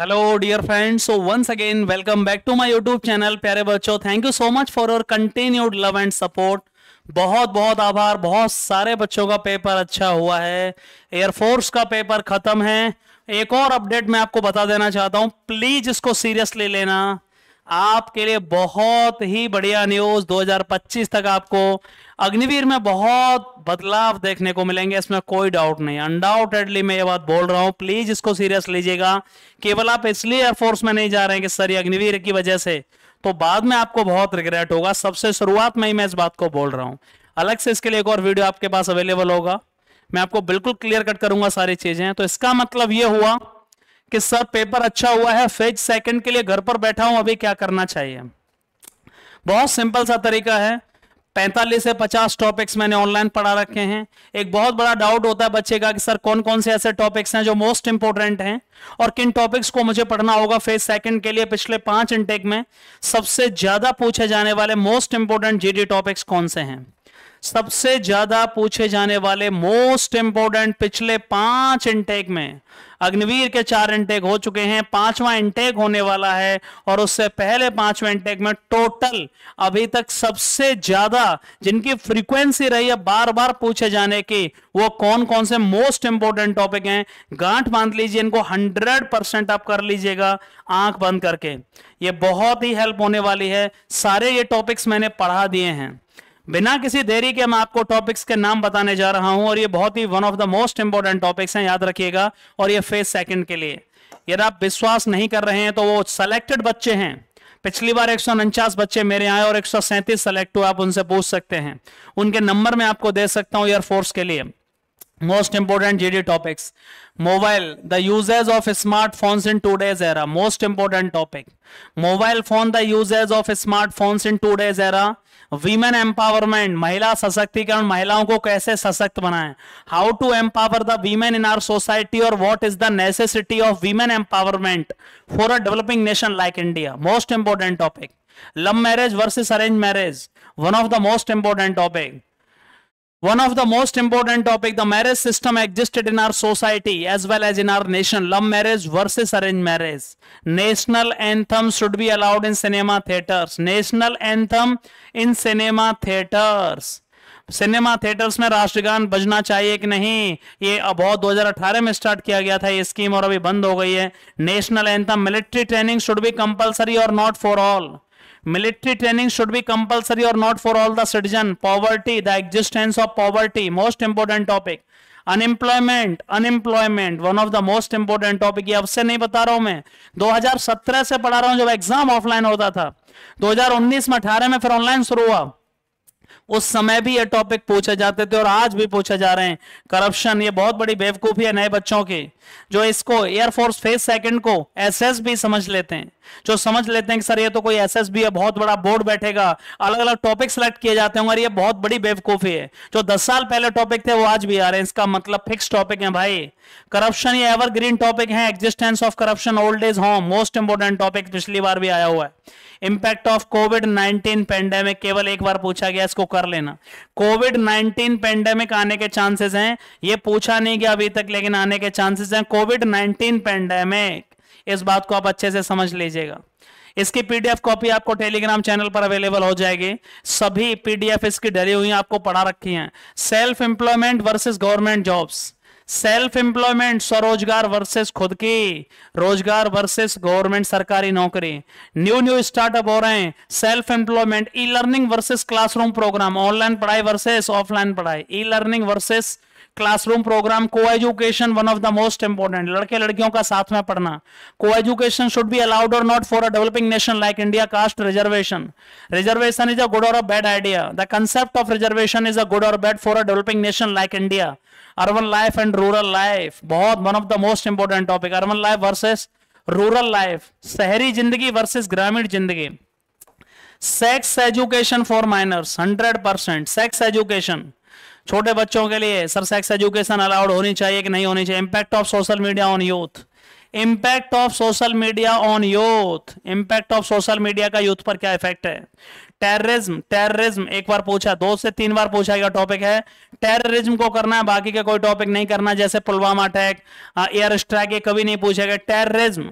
Hello dear friends so once again welcome back to my YouTube channel प्यारे बच्चों thank you so much for your continued love and support बहुत बहुत आभार बहुत सारे बच्चों का पेपर अच्छा हुआ है एयरफोर्स का पेपर खत्म है एक और अपडेट मैं आपको बता देना चाहता हूँ प्लीज इसको सीरियसली लेना आपके लिए बहुत ही बढ़िया न्यूज 2025 तक आपको अग्निवीर में बहुत बदलाव देखने को मिलेंगे इसमें कोई डाउट नहीं अनडाउटेडली मैं ये बात बोल रहा हूं प्लीज इसको सीरियस लीजिएगा केवल आप इसलिए एयरफोर्स में नहीं जा रहे हैं कि सर ये अग्निवीर की वजह से तो बाद में आपको बहुत रिग्रेट होगा सबसे शुरुआत में ही मैं इस बात को बोल रहा हूँ अलग से इसके लिए एक और वीडियो आपके पास अवेलेबल होगा मैं आपको बिल्कुल क्लियर कट करूंगा सारी चीजें तो इसका मतलब ये हुआ कि सर पेपर अच्छा हुआ है फेज सेकंड के लिए घर पर बैठा हूं अभी क्या करना चाहिए बहुत सिंपल सा तरीका है पैंतालीस से पचास टॉपिक्स मैंने ऑनलाइन पढ़ा रखे हैं एक बहुत बड़ा डाउट होता है बच्चे का कि सर कौन कौन से ऐसे टॉपिक्स हैं जो मोस्ट इंपॉर्टेंट हैं और किन टॉपिक्स को मुझे पढ़ना होगा फेज सेकंड के लिए पिछले पांच इंटेक में सबसे ज्यादा पूछे जाने वाले मोस्ट इंपॉर्टेंट जीडी टॉपिक्स कौन से हैं सबसे ज्यादा पूछे जाने वाले मोस्ट इंपॉर्टेंट पिछले पांच इंटेक में अग्निवीर के चार इंटेक हो चुके हैं पांचवा इंटेक होने वाला है और उससे पहले पांचवा इंटेक में टोटल अभी तक सबसे ज्यादा जिनकी फ्रीक्वेंसी रही है बार बार पूछे जाने की वो कौन कौन से मोस्ट इंपोर्टेंट टॉपिक हैं गांठ बांध लीजिए इनको हंड्रेड परसेंट आप कर लीजिएगा आंख बंद करके ये बहुत ही हेल्प होने वाली है सारे ये टॉपिक्स मैंने पढ़ा दिए हैं बिना किसी देरी के मैं आपको टॉपिक्स के नाम बताने जा रहा हूं और ये बहुत ही one of the most important topics हैं याद रखिएगा और ये फेज सेकंड के लिए यदि आप विश्वास नहीं कर रहे हैं तो वो सेलेक्टेड बच्चे हैं पिछली बार एक बच्चे मेरे आए और एक सेलेक्ट हुए आप उनसे पूछ सकते हैं उनके नंबर में आपको दे सकता हूं एयरफोर्स के लिए most important gd topics mobile the uses of smartphones in today's era most important topic mobile phone the uses of smartphones in today's era women empowerment mahila sasaktikaran mahilaon ko kaise sasakt banaye how to empower the women in our society or what is the necessity of women empowerment for a developing nation like india most important topic love marriage versus arranged marriage one of the most important topic. one of the most important topic the marriage system existed in our society as well as in our nation love marriage versus arranged marriage national anthem should be allowed in cinema theaters national anthem in cinema theaters cinema theatres में राष्ट्रगान बजना चाहिए कि नहीं ये बहुत 2018 में start किया गया था ये स्कीम और अभी बंद हो गई है national anthem military training should be compulsory और not for all military training should be compulsory or not for all the citizen poverty the existence of poverty most important topic unemployment unemployment one of the most important topic ये आपसे नहीं बता रहा हूं मैं 2017 से पढ़ा रहा हूं जब एग्जाम ऑफलाइन होता था 2019 में 18 में फिर ऑनलाइन शुरू हुआ उस समय भी ये टॉपिक पूछे जाते थे और आज भी पूछे जा रहे हैं करप्शन ये बहुत बड़ी बेवकूफ़ी है नए बच्चों के जो इसको एयरफोर्स फेस सेकंड को एसएसबी समझ लेते हैं जो समझ लेते हैं कि सर ये तो कोई एसएसबी है बहुत बड़ा बोर्ड बैठेगा अलग अलग टॉपिक सेलेक्ट किए जाते होंगे और ये बहुत बड़ी बेवकूफ़ी है जो दस साल पहले टॉपिक थे वो आज भी आ रहे हैं इसका मतलब फिक्स टॉपिक है भाई करप्शन ये एवर ग्रीन टॉपिक है existence of corruption old age home most important topic पिछली बार भी आया हुआ है impact of covid nineteen pandemic केवल एक बार पूछा गया इसको कर कर लेना कोविड 19 पेंडेमिक आने के चांसेस हैं ये पूछा नहीं गया अभी तक लेकिन आने के चांसेस हैं कोविड 19 पेंडेमिक इस बात को आप अच्छे से समझ लीजिएगा इसकी पीडीएफ कॉपी आपको टेलीग्राम चैनल पर अवेलेबल हो जाएगी सभी पीडीएफ इसकी डरी हुई आपको पढ़ा रखी हैं self employment versus government jobs self employment स्वरोजगार वर्सेस खुद की रोजगार वर्सेस गवर्नमेंट सरकारी नौकरी न्यू न्यू स्टार्टअप हो रहे हैं self employment e learning versus classroom programme online पढ़ाई वर्सेस ऑफलाइन पढ़ाई e learning versus classroom programme coeducation one of the most important लड़के लड़कियों का साथ में पढ़ना coeducation should be allowed और not for a developing nation like India caste reservation reservation is a good और a bad idea the concept of reservation is a good और bad for a developing nation like India urban life and rural life बहुत one of the most important topic urban life versus rural life शहरी जिंदगी versus ग्रामीण जिंदगी sex education for minors hundred percent sex education छोटे बच्चों के लिए sir sex education allowed होनी चाहिए कि नहीं होनी चाहिए impact of social media on youth impact of social media on youth impact of social media का यूथ पर क्या इफेक्ट है टेररिज्म टेररिज्म एक बार पूछा दो से तीन बार पूछा गया टॉपिक है टेररिज्म को करना है बाकी का कोई टॉपिक नहीं करना जैसे पुलवामा अटैक एयर स्ट्राइक ये कभी नहीं पूछेगा terrorism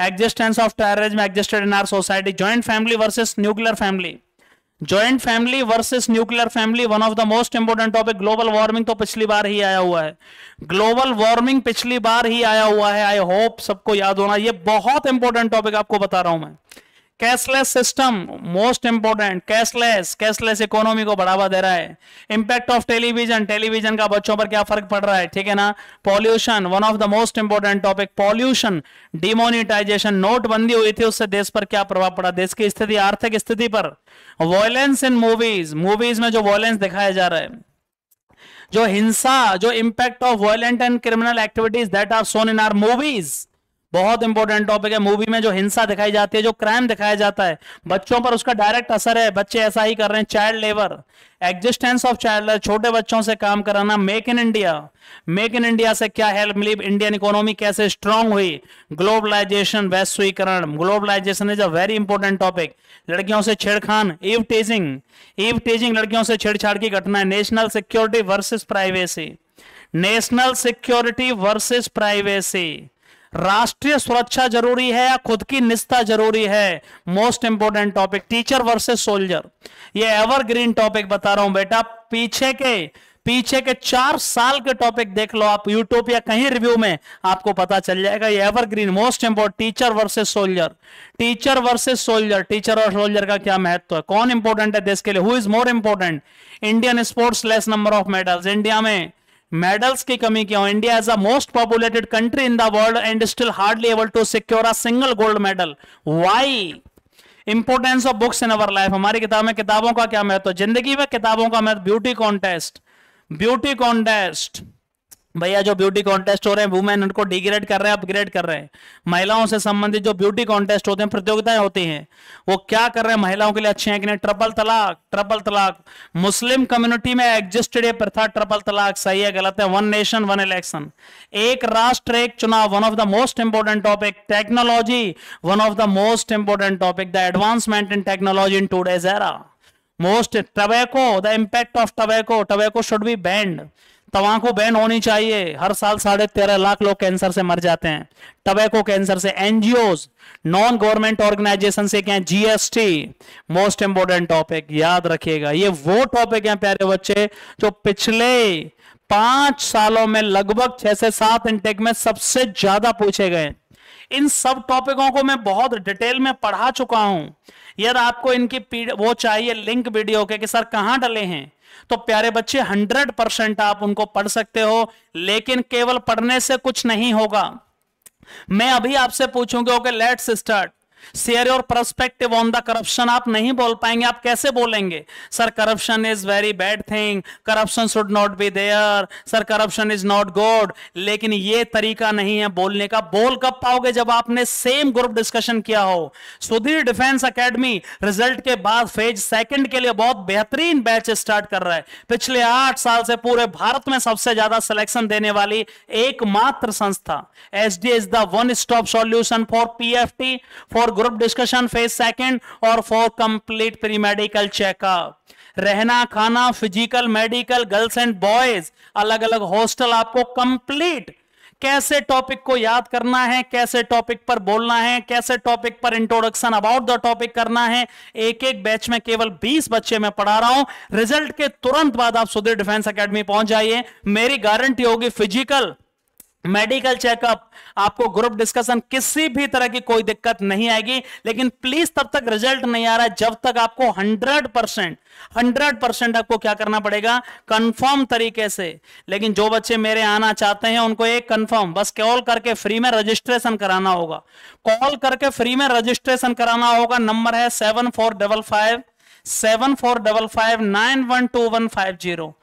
existence of terrorism existed in our society joint family versus nuclear family joint family versus nuclear family one of the most important topic global warming तो पिछली बार ही आया हुआ है ग्लोबल वार्मिंग पिछली बार ही आया हुआ है आई होप सबको याद होना ये बहुत इंपॉर्टेंट टॉपिक आपको बता रहा हूं मैं cashless system most important cashless cashless economy को बढ़ावा दे रहा है इंपैक्ट ऑफ टेलीविजन टेलीविजन का बच्चों पर क्या फर्क पड़ रहा है ठीक है ना pollution one of the most important topic pollution demonetisation नोटबंदी हुई थी उससे देश पर क्या प्रभाव पड़ा देश की स्थिति आर्थिक स्थिति पर वॉयलेंस इन मूवीज मूवीज में जो वॉयलेंस दिखाया जा रहा है जो हिंसा जो impact of violent and criminal activities that are shown in our movies बहुत इंपॉर्टेंट टॉपिक है मूवी में जो हिंसा दिखाई जाती है जो क्राइम दिखाया जाता है बच्चों पर उसका डायरेक्ट असर है बच्चे ऐसा ही कर रहे हैं child labour existence of child labour छोटे बच्चों से काम कराना make in India make in India से क्या हेल्प मिली इंडियन इकोनॉमी कैसे स्ट्रांग हुई ग्लोबलाइजेशन वैश्वीकरण globalisation is a very important topic लड़कियों से छेड़खान ईव टेजिंग ईव टेजिंग लड़कियों से छेड़छाड़ की घटना है national security versus privacy national security versus privacy राष्ट्रीय सुरक्षा जरूरी है या खुद की निष्ठा जरूरी है most important topic teacher versus soldier ये एवरग्रीन टॉपिक बता रहा हूं बेटा पीछे के पीछे के चार साल के टॉपिक देख लो आप यूट्यूब या कहीं रिव्यू में आपको पता चल जाएगा ये evergreen most important teacher versus soldier teacher versus soldier teacher और सोल्जर का क्या महत्व है कौन इंपोर्टेंट है देश के लिए who is more important Indian sports less number of medals India में मेडल्स की कमी क्यों India is a most populated country in the world and still hardly able to secure a single gold medal why importance of books in our life हमारी किताब में किताबों का क्या महत्व जिंदगी में किताबों का महत्व ब्यूटी कॉन्टेस्ट ब्यूटी कॉन्टेस्ट भैया जो ब्यूटी कॉन्टेस्ट हो रहे हैं वुमेन उनको डिग्रेड कर रहे हैं अपग्रेड कर रहे हैं महिलाओं से संबंधित जो ब्यूटी कॉन्टेस्ट होते हैं प्रतियोगिताएं होती हैं वो क्या कर रहे हैं महिलाओं के लिए अच्छे हैं कि नहीं ट्रबल तलाक ट्रबल तलाक मुस्लिम कम्युनिटी में एग्जिस्टेड ये प्रथा ट्रबल तलाक सही है गलत है वन नेशन वन इलेक्शन एक राष्ट्र एक चुनाव one of the most important topic technology one of the most important topic the advancement in technology in today's era most tobacco the impact of tobacco tobacco should be banned तम्बाकू ban होनी चाहिए हर साल साढ़े तेरह लाख लोग cancer से मर जाते हैं टबैको कैंसर से एनजीओ नॉन गवर्नमेंट ऑर्गेनाइजेशन से क्या जीएसटी मोस्ट इंपोर्टेंट टॉपिक याद रखिएगा ये वो टॉपिक है प्यारे बच्चे जो पिछले पांच सालों में लगभग छह से सात इंटेक में सबसे ज्यादा पूछे गए इन सब टॉपिकों को मैं बहुत डिटेल में पढ़ा चुका हूं यदि आपको इनकी वो चाहिए लिंक वीडियो के कि सर कहां डले हैं तो प्यारे बच्चे 100 परसेंट आप उनको पढ़ सकते हो लेकिन केवल पढ़ने से कुछ नहीं होगा मैं अभी आपसे पूछूंगी okay let's start share your perspective on the corruption आप नहीं बोल पाएंगे आप कैसे बोलेंगे sir corruption is very bad thing corruption should not be there sir corruption is not good लेकिन ये तरीका नहीं है बोलने का बोल कब पाओगे जब आपने सेम ग्रुप डिस्कशन किया हो सुधीर डिफेंस अकेडमी रिजल्ट के बाद फेज सेकंड के लिए बहुत बेहतरीन बैच स्टार्ट कर रहा है पिछले आठ साल से पूरे भारत में सबसे ज्यादा सिलेक्शन देने वाली एकमात्र संस्था S D is the one stop solution for P F T for for group discussion phase second और for complete pre medical checkup रहना खाना physical medical girls and boys अलग अलग हॉस्टल आपको कंप्लीट कैसे टॉपिक को याद करना है कैसे टॉपिक पर बोलना है कैसे टॉपिक पर इंट्रोडक्शन अबाउट द टॉपिक करना है एक एक बैच में केवल 20 बच्चे में पढ़ा रहा हूं रिजल्ट के तुरंत बाद आप सुधीर डिफेंस एकेडमी पहुंच जाइए मेरी गारंटी होगी फिजिकल मेडिकल चेकअप आपको ग्रुप डिस्कशन किसी भी तरह की कोई दिक्कत नहीं आएगी लेकिन प्लीज तब तक रिजल्ट नहीं आ रहा है जब तक आपको 100 परसेंट हंड्रेड परसेंट आपको क्या करना पड़ेगा कंफर्म तरीके से लेकिन जो बच्चे मेरे आना चाहते हैं उनको एक कंफर्म बस कॉल करके फ्री में रजिस्ट्रेशन कराना होगा कॉल करके फ्री में रजिस्ट्रेशन कराना होगा नंबर है seven four double five seven four double five nine one two one five zero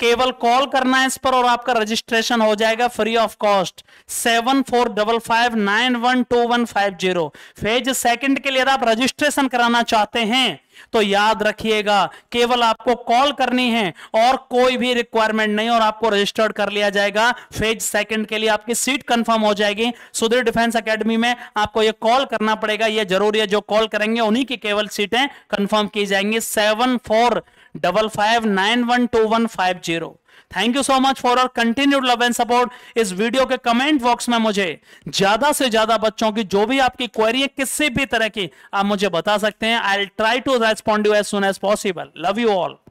केवल कॉल करना है इस पर और आपका रजिस्ट्रेशन हो जाएगा free of cost seven four double five nine one two one five zero phase second के लिए आप रजिस्ट्रेशन कराना चाहते हैं तो याद रखिएगा केवल आपको कॉल करनी है और कोई भी रिक्वायरमेंट नहीं और आपको रजिस्टर्ड कर लिया जाएगा फेज सेकंड के लिए आपकी सीट कंफर्म हो जाएगी सुधीर डिफेंस एकेडमी में आपको यह कॉल करना पड़ेगा यह जरूरी है जो कॉल करेंगे उन्हीं की केवल सीटें कंफर्म की जाएंगी seven four double five nine one two one five zero thank you so much for our continued love and support इस वीडियो के कमेंट बॉक्स में मुझे ज्यादा से ज्यादा बच्चों की जो भी आपकी क्वेरी है किसी भी तरह की आप मुझे बता सकते हैं I try to respond you as soon as possible love you all